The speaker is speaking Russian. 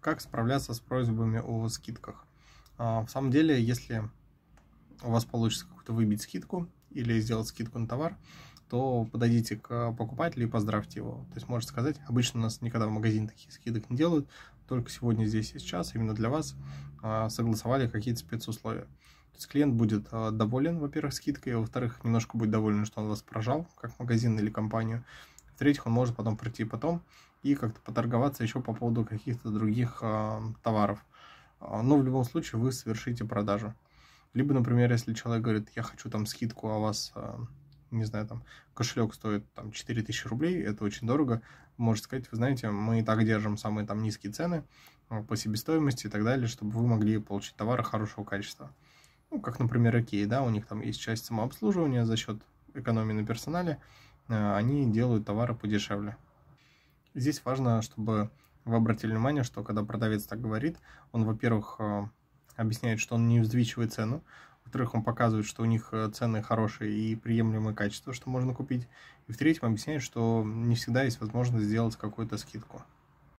как справляться с просьбами о скидках. А, в самом деле, если у вас получится какую-то выбить скидку или сделать скидку на товар, то подойдите к покупателю и поздравьте его. То есть можете сказать, обычно у нас никогда в магазин таких скидок не делают, только сегодня, здесь и сейчас именно для вас а, согласовали какие-то спецусловия. То есть клиент будет а, доволен, во-первых, скидкой, а во-вторых, немножко будет доволен, что он вас прожал, как магазин или компанию. В-третьих, он может потом прийти потом и как-то поторговаться еще по поводу каких-то других э, товаров. А, Но ну, в любом случае вы совершите продажу. Либо, например, если человек говорит, я хочу там скидку, а у вас, э, не знаю, там кошелек стоит там 4000 рублей, это очень дорого, можете сказать, вы знаете, мы и так держим самые там низкие цены э, по себестоимости и так далее, чтобы вы могли получить товары хорошего качества. Ну, как, например, Окей, да, у них там есть часть самообслуживания за счет экономии на персонале, э, они делают товары подешевле. Здесь важно, чтобы вы обратили внимание, что когда продавец так говорит, он, во-первых, э, объясняет, что он не взвинчивает цену, во-вторых, он показывает, что у них э, цены хорошие и приемлемое качество, что можно купить, и в-третьем объясняет, что не всегда есть возможность сделать какую-то скидку.